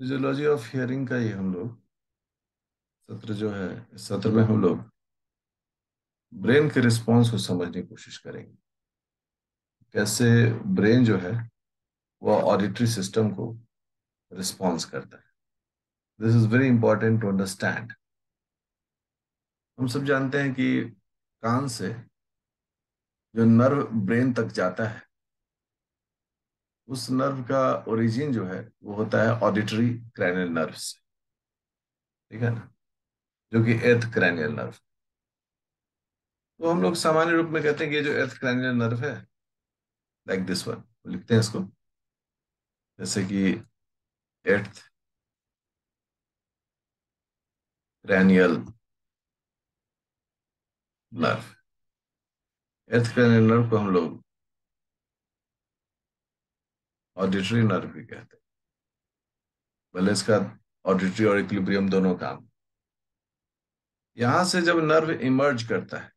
Physiology of hearing का ही हम लोग सत्र जो है इस सत्र में हम लोग ब्रेन के रिस्पॉन्स को समझने की कोशिश करेंगे कैसे ब्रेन जो है वह ऑडिटरी सिस्टम को रिस्पॉन्स करता है this is very important to understand हम सब जानते हैं कि कान से जो नर्व ब्रेन तक जाता है उस नर्व का ओरिजिन जो है वो होता है ऑडिटरी क्रैनियल नर्व से ठीक है ना जो कि एथ क्रैनियल नर्व तो हम लोग सामान्य रूप में कहते हैं कि ये जो एथ क्रैनियल नर्व है लाइक दिस वन लिखते हैं इसको जैसे कि eighth cranial nerve eighth cranial nerve को हम लोग ऑडिटरी नर्व भी कहते हैं भले इसका ऑडिटरी और इक्लिब्रियम दोनों काम यहां से जब नर्व इमर्ज करता है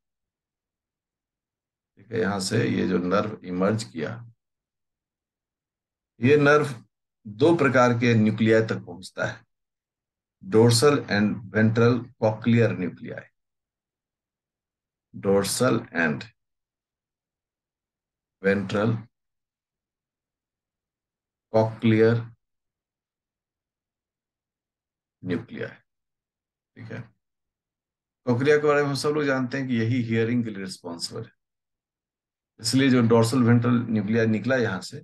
ठीक है यहां से ये जो नर्व इमर्ज किया ये नर्व दो प्रकार के न्यूक्लियाई तक पहुंचता है dorsal and ventral cochlear nuclei dorsal and ventral cochlear nuclei ठीक है कॉकलिया के बारे में हम सब लोग जानते हैं कि यही हियरिंग के लिए रिस्पॉन्सिबल है इसलिए जो डोर्सल वेंट्रल न्यूक्लिया निकला यहां से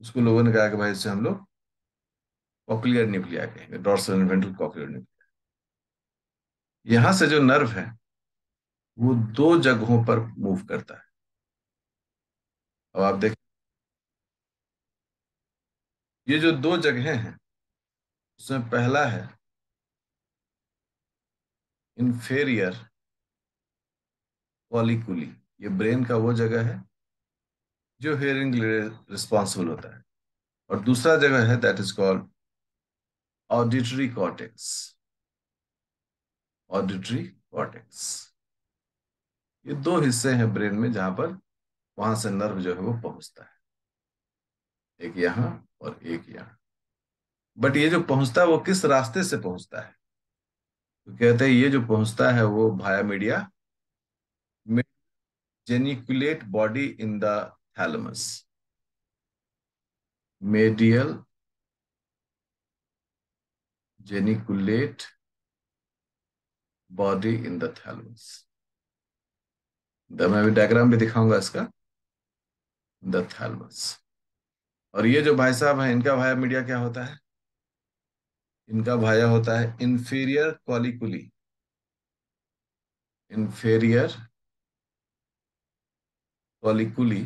उसको लोगों ने कहा कि भाई इससे हम लोग कॉकलियर न्यूक्लिया कहेंगे डोर्सल वेंट्रल कॉकलियर न्यूक्लिया यहां से जो नर्व है वो दो जगहों पर मूव करता है अब आप देख ये जो दो जगह हैं उसमें पहला है इन्फेरियर पॉलिकुली ये ब्रेन का वो जगह है जो हेयरिंग रिस्पॉन्सिबल होता है और दूसरा जगह है that is called auditory cortex auditory cortex ये दो हिस्से हैं ब्रेन में जहां पर वहां से नर्व जो है वो पहुंचता है एक यहां और एक यहां बट ये जो पहुंचता है वो किस रास्ते से पहुंचता है तो कहते हैं ये जो पहुंचता है वो भाया medial geniculate body in the thalamus medial geniculate body in the thalamus मैं भी डायग्राम भी दिखाऊंगा इसका द थैलमस और ये जो भाई साहब है इनका भाया मीडिया क्या होता है इनका भाया होता है inferior colliculi inferior colliculi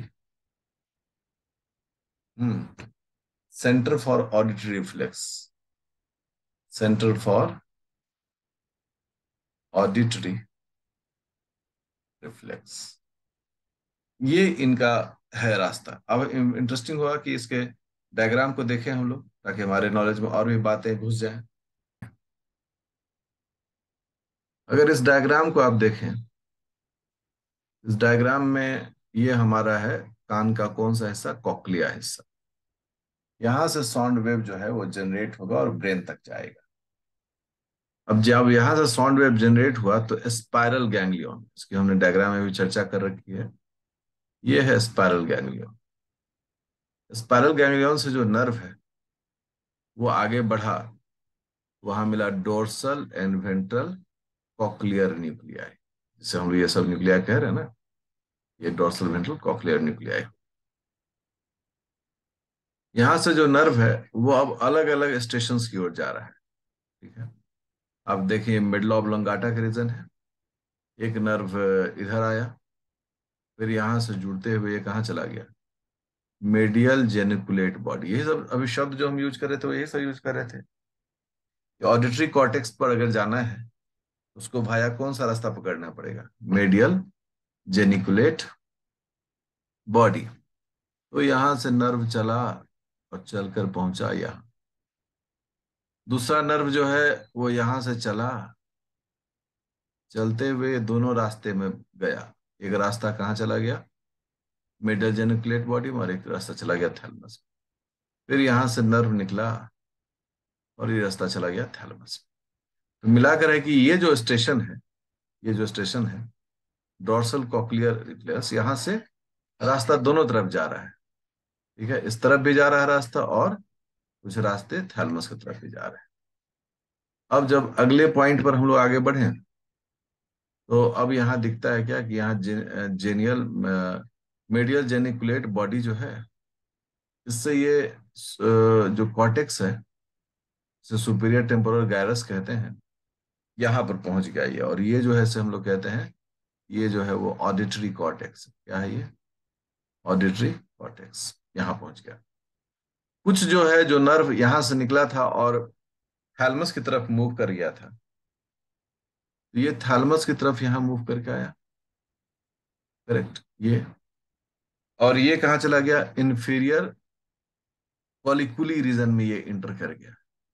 hmm centre for auditory reflex centre for auditory reflex ये इनका है रास्ता अब इंटरेस्टिंग हुआ कि इसके डायग्राम को देखें हम लोग ताकि हमारे नॉलेज में और भी बातें घुस जाए अगर इस डायग्राम को आप देखें इस डायग्राम में ये हमारा है कान का कौन सा हिस्सा कॉकलिया हिस्सा यहां से साउंड वेव जो है वो जनरेट होगा और ब्रेन तक जाएगा अब जब यहां से साउंड वेव जनरेट हुआ तो स्पायरल गैंगलियन इसकी हमने डायग्राम में भी चर्चा कर रखी है ये है स्पायरल गैंग्लियन स्पायरल गैंग्लियन से जो नर्व है वो आगे बढ़ा वहां मिला dorsal and ventral cochlear nuclei जिसे हम ये सब न्यूक्लिया कह रहे हैं ना ये डोर्सल वेंट्रल कॉकलियर न्यूक्लियाई यहां से जो नर्व है वो अब अलग अलग स्टेशन की ओर जा रहा है ठीक है अब देखिए मिडल ऑफ लंगाटा का रीजन है एक नर्व इधर आया फिर यहां से जुड़ते हुए कहा चला गया मेडियल जेनिकुलेट बॉडी यही सब अभी शब्द जो हम यूज कर रहे थे वो यही सब यूज कर रहे थे ऑडिटरी कॉटेक्स पर अगर जाना है उसको भाया कौन सा रास्ता पकड़ना पड़ेगा मेडियल जेनिकुलेट बॉडी तो यहां से नर्व चला और चलकर पहुंचा यहां दूसरा नर्व जो है वो यहां से चला चलते हुए दोनों रास्ते में गया एक रास्ता कहाँ चला गया मिडल जेनिकुलेट बॉडी में और एक रास्ता चला गया थैलमस फिर यहाँ से नर्व निकला और ये रास्ता चला गया थैलमस तो मिलाकर है कि ये जो स्टेशन है ये जो स्टेशन है डोर्सल कॉकलियर रिप्लेस यहाँ से रास्ता दोनों तरफ जा रहा है ठीक है इस तरफ भी जा रहा है रास्ता और कुछ रास्ते थैलमस की तरफ भी जा रहे हैं अब जब अगले पॉइंट पर हम लोग आगे बढ़े तो अब यहाँ दिखता है क्या कि यहाँ जे, जेनियल मेडियल जेनिकुलेट बॉडी जो है इससे ये जो कॉटेक्स है इसे सुपीरियर टेम्पोरल गायरस कहते हैं यहाँ पर पहुंच गया ये और ये जो है से हम लोग कहते हैं ये जो है वो ऑडिटरी कॉटेक्स क्या है ये ऑडिटरी कॉटेक्स यहाँ पहुंच गया कुछ जो है जो नर्व यहाँ से निकला था और हेलमस की तरफ मूव कर गया था तो ये थैलमस की तरफ यहां मूव करके आया करेक्ट ये और ये कहा चला गया इन्फीरियर पॉलिकुली रीजन में ये इंटर कर गया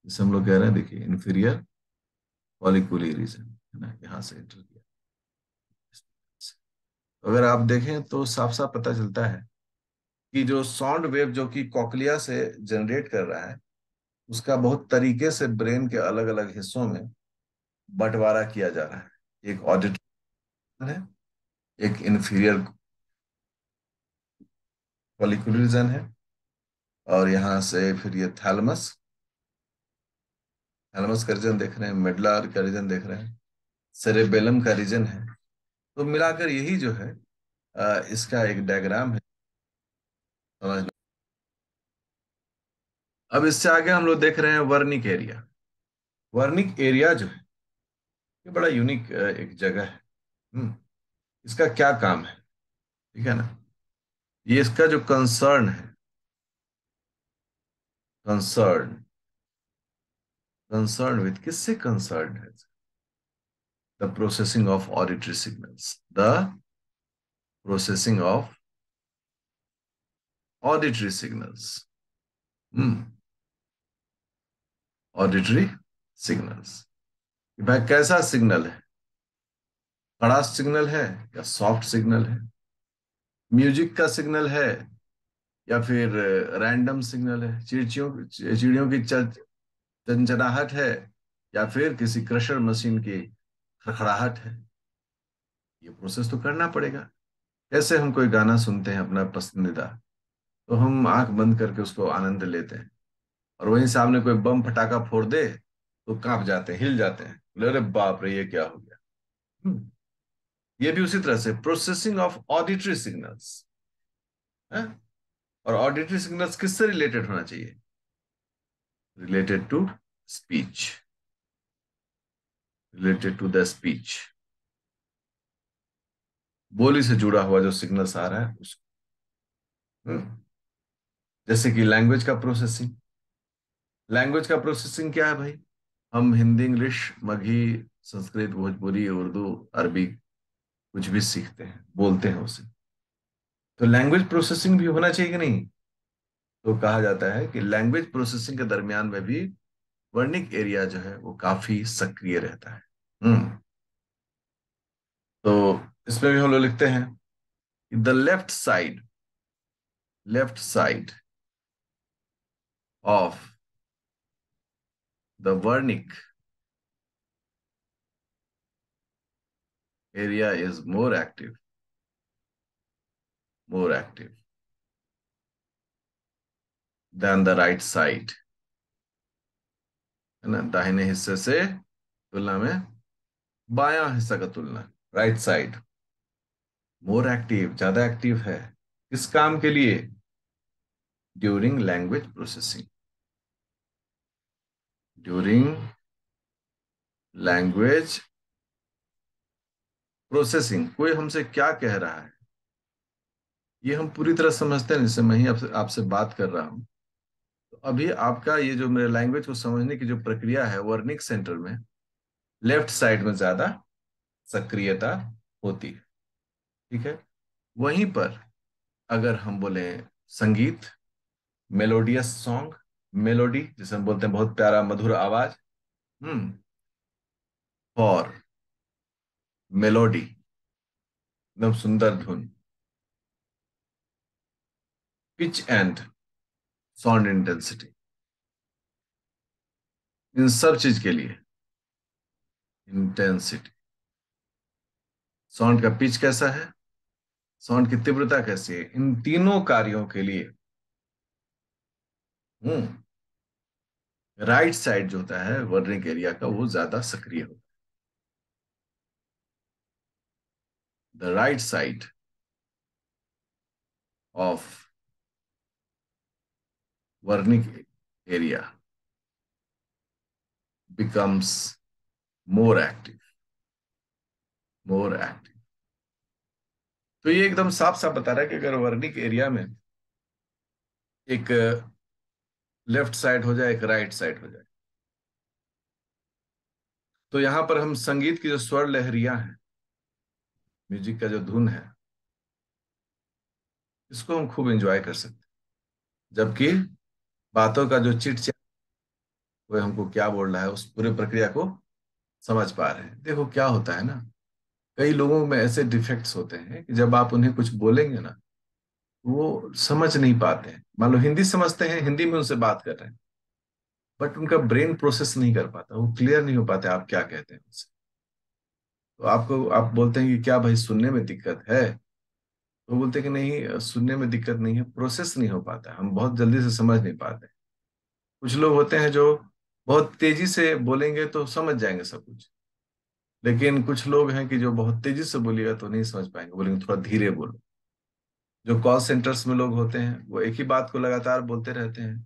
जैसे हम लोग कह रहे हैं देखिए इन्फीरियर पॉलिकुली रीजन है ना यहां से इंटर किया अगर आप देखें तो साफ साफ पता चलता है कि जो साउंड वेव जो कि कॉकलिया से जनरेट कर रहा है उसका बहुत तरीके से ब्रेन के अलग अलग हिस्सों में बंटवारा किया जा रहा है एक ऑडिट है एक इन्फीरियर पॉलिकुलरिजन रीजन है और यहाँ से फिर ये थैलमस थैलमस का रीजन देख रहे हैं मिडलर का रीजन देख रहे हैं सेरेबेलम का रीजन है तो मिलाकर यही जो है इसका एक डायग्राम है अब इससे आगे हम लोग देख रहे हैं वर्निक एरिया वर्निक एरिया जो है ये बड़ा यूनिक एक जगह है हम्म इसका क्या काम है ठीक है ना ये इसका जो कंसर्न है कंसर्न कंसर्न विद किससे कंसर्न है the processing of auditory signals the processing of auditory signals hmm auditory signals वह कैसा सिग्नल है कड़ा सिग्नल है या सॉफ्ट सिग्नल है म्यूजिक का सिग्नल है या फिर रैंडम सिग्नल है चिड़चियों चिड़ियों की चंचनाहट है या फिर किसी क्रशर मशीन की खड़खड़ाहट है ये प्रोसेस तो करना पड़ेगा कैसे हम कोई गाना सुनते हैं अपना पसंदीदा तो हम आंख बंद करके उसको आनंद लेते हैं और वहीं सामने कोई बम फटाका फोड़ दे तो कांप जाते हैं हिल जाते हैं अरे बाप रे ये क्या हो गया हम्म। ये भी उसी तरह से प्रोसेसिंग ऑफ ऑडिटरी सिग्नल्स और ऑडिटरी सिग्नल्स किससे रिलेटेड होना चाहिए related to speech related to the speech बोली से जुड़ा हुआ जो सिग्नल्स आ रहा है उसको हम्म। जैसे कि लैंग्वेज का प्रोसेसिंग लैंग्वेज का प्रोसेसिंग क्या है भाई हम हिंदी इंग्लिश मगही संस्कृत भोजपुरी उर्दू अरबी कुछ भी सीखते हैं बोलते हैं उसे तो लैंग्वेज प्रोसेसिंग भी होना चाहिए कि नहीं तो कहा जाता है कि लैंग्वेज प्रोसेसिंग के दरमियान में भी वर्णिक एरिया जो है वो काफी सक्रिय रहता है हम्म तो इसमें भी हम लोग लिखते हैं the left side left side of the Wernicke area is more active. More active than the right side. है ना दाहिने हिस्से से तुलना में बाया हिस्सा का तुलना राइट साइड मोर एक्टिव ज्यादा एक्टिव है किस काम के लिए during language processing during language processing कोई हमसे क्या कह रहा है ये हम पूरी तरह समझते हैं जैसे मैं ही आपसे आपसे बात कर रहा हूं तो अभी आपका ये जो मेरे लैंग्वेज को समझने की जो प्रक्रिया है वर्निक सेंटर में लेफ्ट साइड में ज्यादा सक्रियता होती है ठीक है वहीं पर अगर हम बोले संगीत मेलोडियस सॉन्ग मेलोडी जिसे हम बोलते हैं बहुत प्यारा मधुर आवाज हम्म और मेलोडी एकदम सुंदर धुन पिच एंड साउंड इंटेंसिटी इन सब चीज के लिए इंटेंसिटी साउंड का पिच कैसा है साउंड की तीव्रता कैसी है इन तीनों कार्यों के लिए राइट हम्म। साइड जो होता है वर्निक एरिया का वो ज्यादा सक्रिय होता है the right side of Wernicke area becomes more active more active तो ये एकदम साफ साफ बता रहा है कि अगर वर्निंग एरिया में एक लेफ्ट साइड हो जाए एक राइट साइड हो जाए तो यहां पर हम संगीत की जो स्वर लहरियां हैं म्यूजिक का जो धुन है इसको हम खूब एंजॉय कर सकते जबकि बातों का जो चिट चिट वह हमको क्या बोल रहा है उस पूरे प्रक्रिया को समझ पा रहे हैं देखो क्या होता है ना कई लोगों में ऐसे डिफेक्ट्स होते हैं कि जब आप उन्हें कुछ बोलेंगे ना वो समझ नहीं पाते हैं मान लो हिंदी समझते हैं हिंदी में उनसे बात कर रहे हैं बट उनका ब्रेन प्रोसेस नहीं कर पाता वो क्लियर नहीं हो पाता आप क्या कहते हैं उनसे तो आपको आप बोलते हैं कि क्या भाई सुनने में दिक्कत है तो बोलते हैं कि नहीं सुनने में दिक्कत नहीं है प्रोसेस नहीं हो पाता हम बहुत जल्दी से समझ नहीं पाते कुछ लोग होते हैं जो बहुत तेजी से बोलेंगे तो समझ जाएंगे सब कुछ लेकिन कुछ लोग हैं कि जो बहुत तेजी से बोलेगा तो नहीं समझ पाएंगे बोलेंगे थोड़ा धीरे बोलो जो कॉल सेंटर्स में लोग होते हैं वो एक ही बात को लगातार बोलते रहते हैं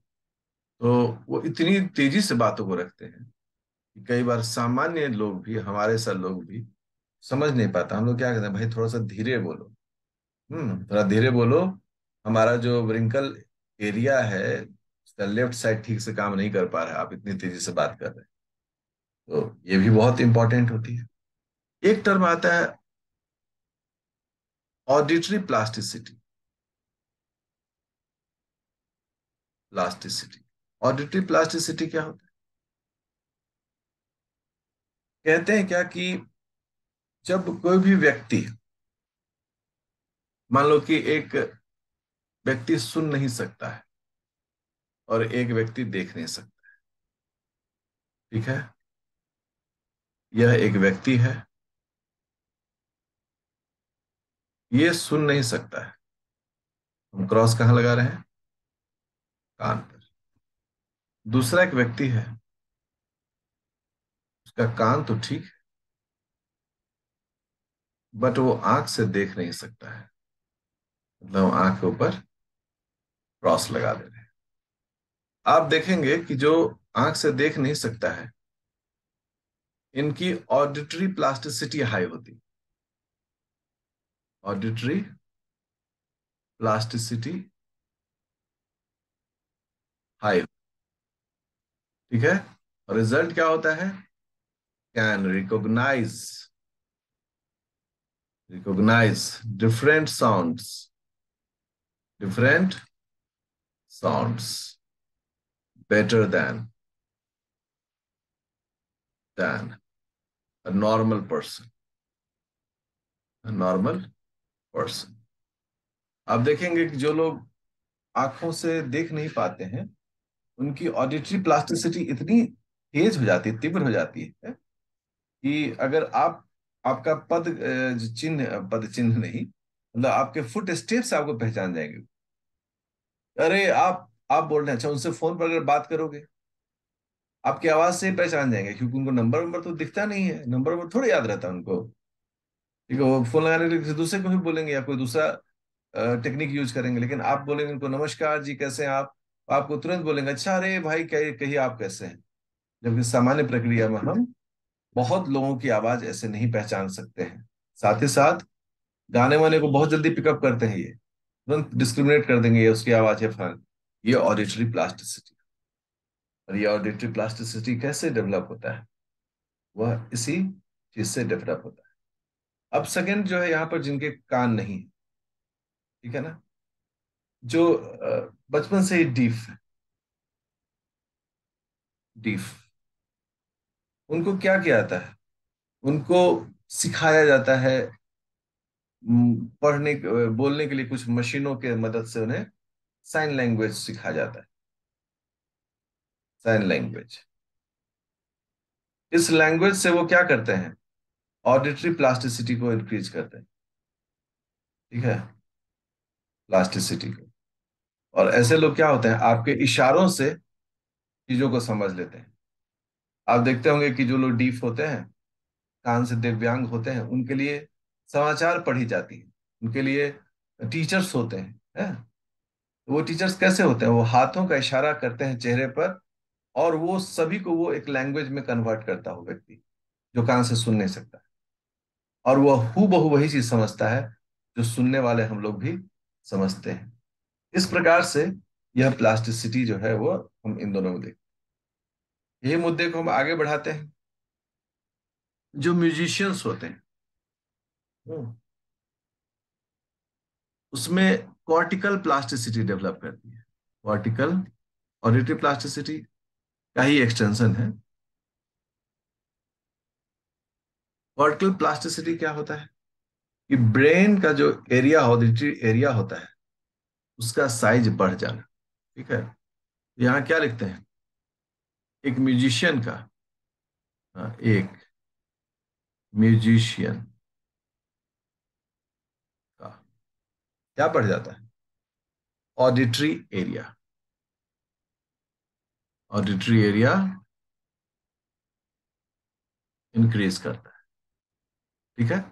तो वो इतनी तेजी से बातों को रखते हैं कि कई बार सामान्य लोग भी हमारे सर लोग भी समझ नहीं पाता हम लोग क्या कहते हैं भाई थोड़ा सा धीरे बोलो हम्म थोड़ा धीरे बोलो हमारा जो व्रिंकल एरिया है उसका लेफ्ट साइड ठीक से काम नहीं कर पा रहा है आप इतनी तेजी से बात कर रहे हैं तो ये भी बहुत इंपॉर्टेंट होती है एक टर्म आता है auditory plasticity plasticity auditory plasticity क्या होता है कहते हैं क्या कि जब कोई भी व्यक्ति मान लो कि एक व्यक्ति सुन नहीं सकता है और एक व्यक्ति देख नहीं सकता है ठीक है यह एक व्यक्ति है ये सुन नहीं सकता है हम क्रॉस कहां लगा रहे हैं कान पर दूसरा एक व्यक्ति है उसका कान तो ठीक है बट वो आंख से देख नहीं सकता है मतलब आंख के ऊपर क्रॉस लगा दे रहे आप देखेंगे कि जो आंख से देख नहीं सकता है इनकी ऑडिटरी प्लास्टिसिटी हाई होती ऑडिटरी प्लास्टिसिटी हाई ठीक है रिजल्ट क्या होता है can recognise recognise different sounds different sounds better than than a normal person a normal person आप देखेंगे कि जो लोग आंखों से देख नहीं पाते हैं उनकी ऑडिटरी प्लास्टिसिटी इतनी तेज हो जाती है तीव्र हो जाती है कि अगर आप आपका पद चिन्ह पद चिन्ह नहीं मतलब आपके फुट स्टेप्स आपको पहचान जाएंगे अरे आप आप बोल रहे हैं अच्छा उनसे फोन पर अगर बात करोगे आपकी आवाज से पहचान जाएंगे क्योंकि उनको नंबर वंबर तो दिखता नहीं है नंबर वंबर थोड़ा याद रहता है उनको ठीक है वो फोन लगाने के लिए दूसरे को भी बोलेंगे या कोई दूसरा टेक्निक यूज करेंगे लेकिन आप बोलेंगे उनको नमस्कार जी कैसे हैं आप आपको तुरंत बोलेंगे अच्छा अरे भाई कही आप कैसे हैं जबकि सामान्य प्रक्रिया में हम बहुत लोगों की आवाज ऐसे नहीं पहचान सकते हैं साथ ही साथ गाने वाने को बहुत जल्दी पिकअप करते हैं ये तुरंत डिस्क्रिमिनेट कर देंगे ये उसकी आवाज है फल ये ऑडिटरी प्लास्टिसिटी और ये ऑडिटरी प्लास्टिसिटी कैसे डेवलप होता है वह इसी चीज से डेवलप होता है अब सेकेंड जो है यहाँ पर जिनके कान नहीं है ठीक है ना जो बचपन से ही डीफ है डीफ उनको क्या किया जाता है उनको सिखाया जाता है पढ़ने बोलने के लिए कुछ मशीनों के मदद से उन्हें साइन लैंग्वेज सिखाया जाता है साइन लैंग्वेज इस लैंग्वेज से वो क्या करते हैं ऑडिटरी प्लास्टिसिटी को इंक्रीज करते हैं ठीक है प्लास्टिसिटी को और ऐसे लोग क्या होते हैं आपके इशारों से चीजों को समझ लेते हैं आप देखते होंगे कि जो लोग डीफ होते हैं कान से दिव्यांग होते हैं उनके लिए समाचार पढ़ी जाती है उनके लिए टीचर्स होते हैं है? तो वो टीचर्स कैसे होते हैं वो हाथों का इशारा करते हैं चेहरे पर और वो सभी को वो एक लैंग्वेज में कन्वर्ट करता हो व्यक्ति जो कान से सुन नहीं सकता और वह हु बहु वही चीज समझता है जो सुनने वाले हम लोग भी समझते हैं इस प्रकार से यह प्लास्टिसिटी जो है वो हम इन दोनों में देखते यही मुद्दे को हम आगे बढ़ाते हैं जो म्यूजिशियंस होते हैं हम्म, उसमें कॉर्टिकल प्लास्टिसिटी डेवलप करती है कॉर्टिकल ऑडिटरी प्लास्टिसिटी का ही एक्सटेंशन है कॉर्टिकल प्लास्टिसिटी क्या होता है कि ब्रेन का जो एरिया ऑडिटरी एरिया होता है उसका साइज बढ़ जाना ठीक है तो यहाँ क्या लिखते हैं एक म्यूजिशियन का हाँ, एक म्यूजिशियन का क्या बढ़ जाता है auditory area auditory area increase करता है ठीक है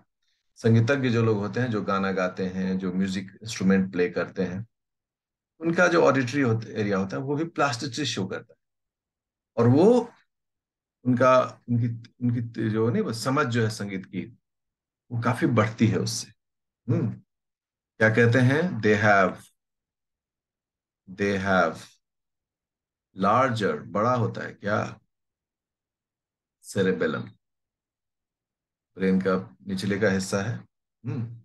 संगीतज्ञ जो लोग होते हैं जो गाना गाते हैं जो म्यूजिक इंस्ट्रूमेंट प्ले करते हैं उनका जो ऑडिटरी एरिया होता है वो भी प्लास्टिसिटी शो करता है और वो उनका उनकी उनकी जो नहीं वो समझ जो है संगीत की वो काफी बढ़ती है उससे हम्म क्या कहते हैं they have they have larger बड़ा होता है क्या सेरेबेलम ब्रेन का निचले का हिस्सा है हम्म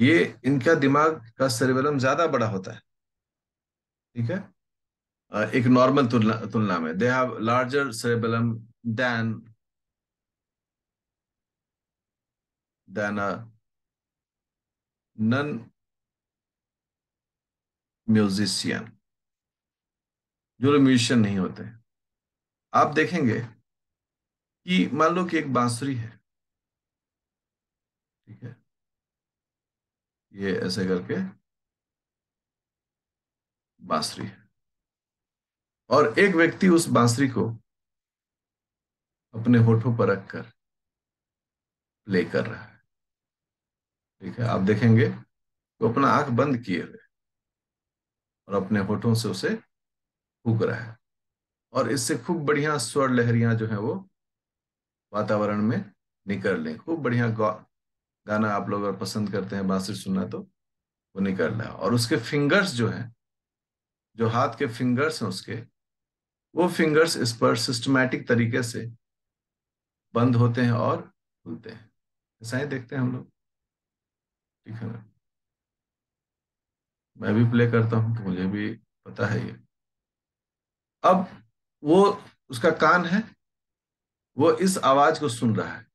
ये इनका दिमाग का सेरेबेलम ज्यादा बड़ा होता है ठीक है एक नॉर्मल तुलना तुलना में they have larger cerebellum than than non musician जो लोग म्यूजिशियन नहीं होते आप देखेंगे कि मान लो कि एक बांसुरी है ठीक है ये ऐसे करके बांसुरी और एक व्यक्ति उस बांसुरी को अपने होठों पर रखकर प्ले कर रहा है ठीक है आप देखेंगे वो अपना आंख बंद किए हुए और अपने होठों से उसे फूक रहा है और इससे खूब बढ़िया स्वर लहरियां जो है वो वातावरण में निकल लें खूब बढ़िया गाना आप लोग अगर पसंद करते हैं बासुर सुनना तो वो नहीं करना है और उसके फिंगर्स जो हैं जो हाथ के फिंगर्स हैं उसके वो फिंगर्स इस पर सिस्टमैटिक तरीके से बंद होते हैं और खुलते हैं ऐसा ही देखते हैं हम लोग ठीक है ना मैं भी प्ले करता हूँ तो मुझे भी पता है ये अब वो उसका कान है वो इस आवाज को सुन रहा है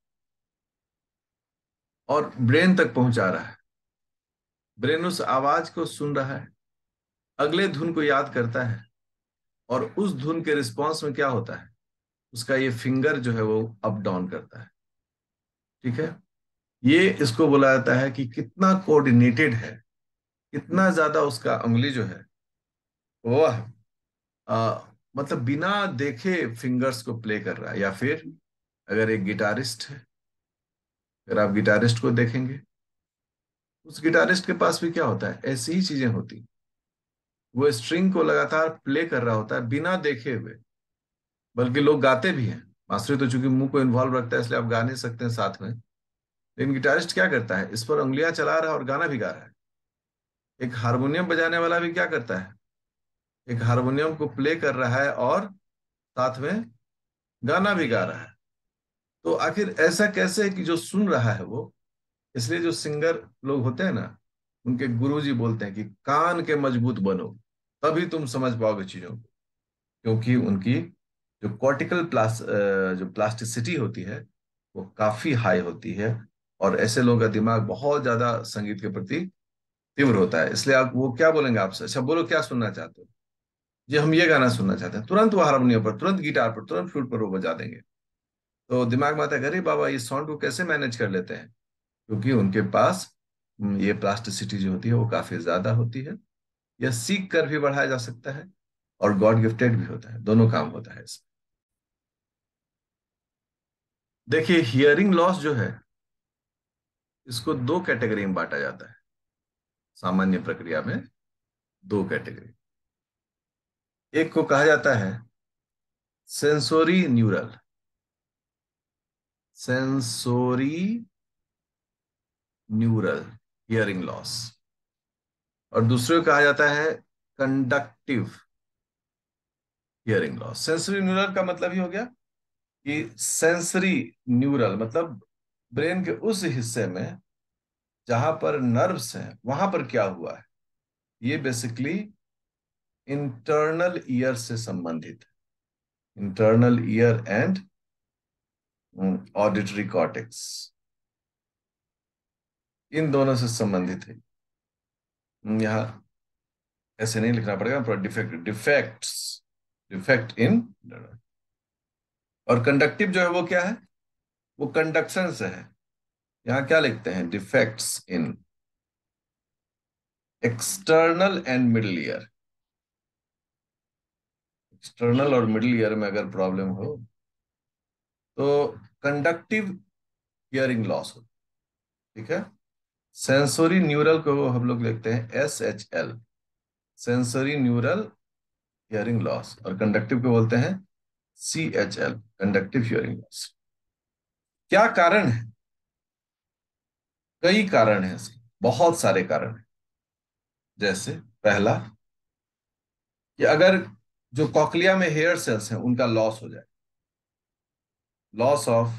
और ब्रेन तक पहुंचा रहा है ब्रेन उस आवाज को सुन रहा है अगले धुन को याद करता है और उस धुन के रिस्पॉन्स में क्या होता है उसका ये फिंगर जो है वो अप डाउन करता है ठीक है ये इसको बोला जाता है कि कितना कोऑर्डिनेटेड है कितना ज्यादा उसका उंगली जो है वह मतलब बिना देखे फिंगर्स को प्ले कर रहा है या फिर अगर एक गिटारिस्ट है अगर आप गिटारिस्ट को देखेंगे उस गिटारिस्ट के पास भी क्या होता है ऐसी ही चीजें होती वो स्ट्रिंग को लगातार प्ले कर रहा होता है बिना देखे हुए बल्कि लोग गाते भी हैं मास्टरी तो चूंकि मुंह को इन्वॉल्व रखता है इसलिए आप गा नहीं सकते हैं साथ में लेकिन गिटारिस्ट क्या करता है इस पर उंगलियां चला रहा है और गाना भी गा रहा है एक हारमोनियम बजाने वाला भी क्या करता है एक हारमोनियम को प्ले कर रहा है और साथ में गाना भी गा रहा है तो आखिर ऐसा कैसे है कि जो सुन रहा है वो इसलिए जो सिंगर लोग होते हैं ना उनके गुरुजी बोलते हैं कि कान के मजबूत बनो तभी तुम समझ पाओगे चीजों को क्योंकि उनकी जो कॉर्टिकल प्लास जो प्लास्टिसिटी होती है वो काफी हाई होती है और ऐसे लोगों का दिमाग बहुत ज्यादा संगीत के प्रति तीव्र होता है इसलिए आप वो क्या बोलेंगे आपसे अच्छा बोलो क्या सुनना चाहते हो जी हम ये गाना सुनना चाहते हैं तुरंत वो हारमोनियम पर तुरंत गिटार पर तुरंत फ्लूट पर वो बजा देंगे तो दिमाग में आता है अरे बाबा ये साउंड को कैसे मैनेज कर लेते हैं क्योंकि उनके पास ये प्लास्टिसिटी जो होती है वो काफी ज्यादा होती है यह सीख कर भी बढ़ाया जा सकता है और गॉड गिफ्टेड भी होता है दोनों काम होता है इसमें देखिए हियरिंग लॉस जो है इसको दो कैटेगरी में बांटा जाता है सामान्य प्रक्रिया में दो कैटेगरी एक को कहा जाता है sensory neural sensory neural hearing loss और दूसरे को कहा जाता है conductive hearing loss sensory neural का मतलब ये हो गया कि सेंसरी न्यूरल मतलब ब्रेन के उस हिस्से में जहां पर नर्व्स हैं वहां पर क्या हुआ है ये बेसिकली इंटरनल ईयर से संबंधित है internal ear and auditory hmm, cortex इन दोनों से संबंधित है हम्म, यहां ऐसे नहीं लिखना पड़ेगा पर डिफेक्ट डिफेक्ट्स डिफेक्ट इन और कंडक्टिव जो है वो क्या है वो कंडक्शन से है यहां क्या लिखते हैं defects in external and middle ear external और मिडल ईयर में अगर प्रॉब्लम हो तो कंडक्टिव हियरिंग लॉस है ठीक है सेंसोरी न्यूरल को हम लोग लिखते हैं S H L sensory neural hearing loss और कंडक्टिव को बोलते हैं C H L conductive hearing loss क्या कारण है कई कारण है इसके बहुत सारे कारण हैं जैसे पहला कि अगर जो कॉकलिया में हेयर सेल्स हैं उनका लॉस हो जाए loss of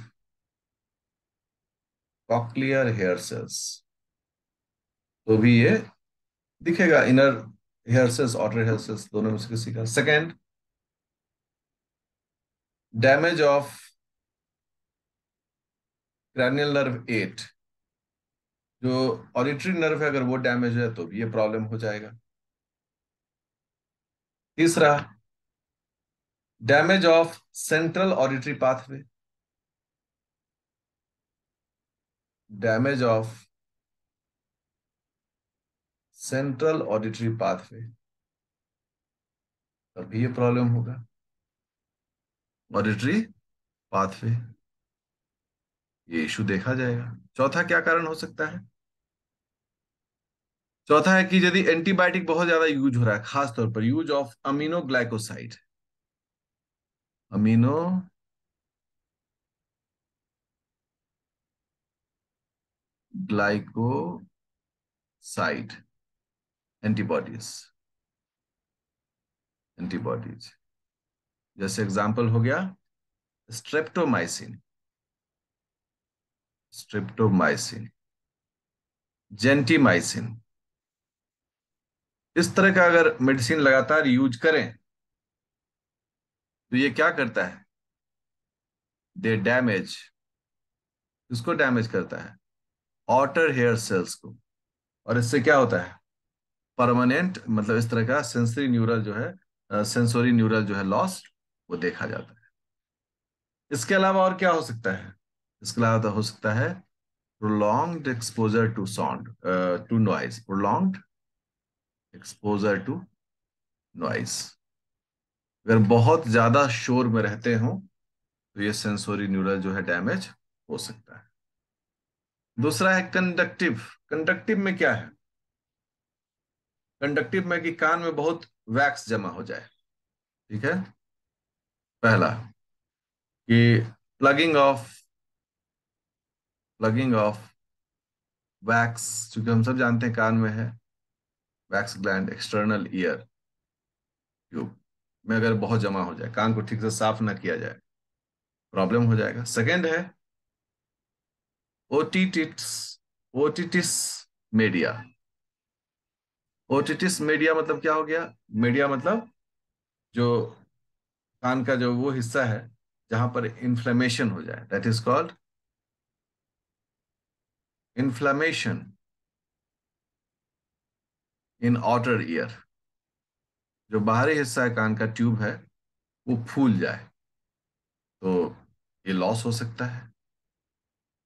cochlear hair cells तो भी ये दिखेगा inner hair cells outer hair cells दोनों में से किसी का second damage of cranial nerve eight जो ऑडिटरी नर्व है अगर वो डैमेज है तो भी ये प्रॉब्लम हो जाएगा तीसरा damage of central auditory pathway damage of central auditory pathway तब भी ये प्रॉब्लम होगा ऑडिटरी पाथवे ये इशू देखा जाएगा चौथा क्या कारण हो सकता है चौथा है कि यदि एंटीबायोटिक बहुत ज्यादा यूज हो रहा है खासतौर पर use of amino glycoside amino glycoside antibodies antibodies जैसे एग्जाम्पल हो गया स्ट्रेप्टोमाइसिन स्ट्रेप्टोमाइसिन जेंटीमाइसिन इस तरह का अगर मेडिसिन लगातार यूज करें तो ये क्या करता है दे डैमेज इसको डैमेज करता है ऑटर हेयर सेल्स को और इससे क्या होता है परमानेंट मतलब इस तरह का सेंसरी न्यूरल जो है सेंसोरी न्यूरल जो है लॉस वो देखा जाता है इसके अलावा और क्या हो सकता है इसके अलावा तो हो सकता है prolong exposure to sound to noise prolong exposure to noise अगर बहुत ज्यादा शोर में रहते हो तो ये सेंसोरी न्यूरल जो है डैमेज हो सकता है दूसरा है कंडक्टिव कंडक्टिव में क्या है कंडक्टिव में कि कान में बहुत वैक्स जमा हो जाए ठीक है पहला कि plugging of plugging of wax चूंकि हम सब जानते हैं कान में है wax gland external ear tube में अगर बहुत जमा हो जाए कान को ठीक से साफ ना किया जाए प्रॉब्लम हो जाएगा सेकेंड है ओटीटिस ओटीटिस मीडिया ओटीटिस मीडिया मतलब क्या हो गया मीडिया मतलब जो कान का जो वो हिस्सा है जहां पर इन्फ्लेमेशन हो जाए that is called inflammation in outer ear जो बाहरी हिस्सा है कान का ट्यूब है वो फूल जाए तो ये लॉस हो सकता है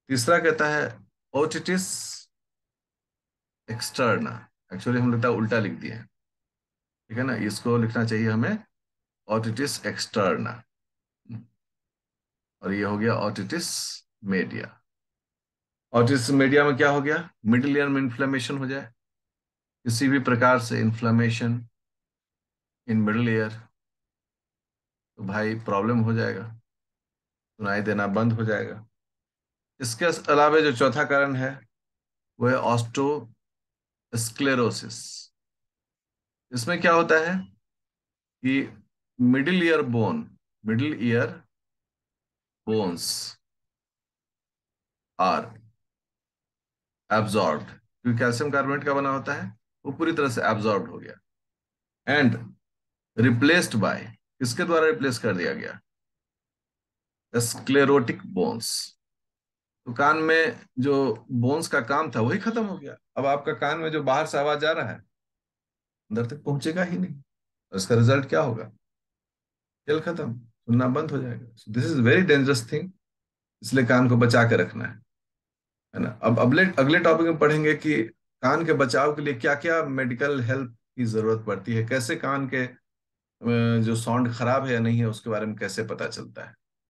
तीसरा कहता है ओटिटिस एक्सटर्ना एक्चुअली हम लगता है उल्टा लिख दिया ठीक है ना इसको लिखना चाहिए हमें ऑटिटिस oh, एक्सटर्ना और ये हो गया ऑटिटिस मीडिया ऑटिटिस मीडिया में क्या हो गया मिडिल ईयर में इन्फ्लेमेशन हो जाए किसी भी प्रकार से इन्फ्लेमेशन इन मिडिल ईयर तो भाई प्रॉब्लम हो जाएगा सुनाई देना बंद हो जाएगा इसके अलावा जो चौथा कारण है वह है ऑस्टो स्क्लेरोसिस इसमें क्या होता है कि middle ear bone middle ear bones are absorb क्योंकि कैल्शियम कार्बोनेट का बना होता है वो पूरी तरह से एब्जॉर्ब हो गया एंड रिप्लेस्ड बाय किसके द्वारा रिप्लेस कर दिया गया स्क्लेरोटिक बोन्स तो कान में जो बोन्स का काम था वही खत्म हो गया अब आपका कान में जो बाहर से आवाज आ रहा है अंदर तक पहुंचेगा ही नहीं उसका रिजल्ट क्या होगा खेल खत्म सुनना बंद हो जाएगा this is very dangerous thing इसलिए कान को बचा के रखना है है ना अब अगले अगले टॉपिक में पढ़ेंगे कि कान के बचाव के लिए क्या क्या मेडिकल हेल्प की जरूरत पड़ती है कैसे कान के जो साउंड खराब है या नहीं है उसके बारे में कैसे पता चलता है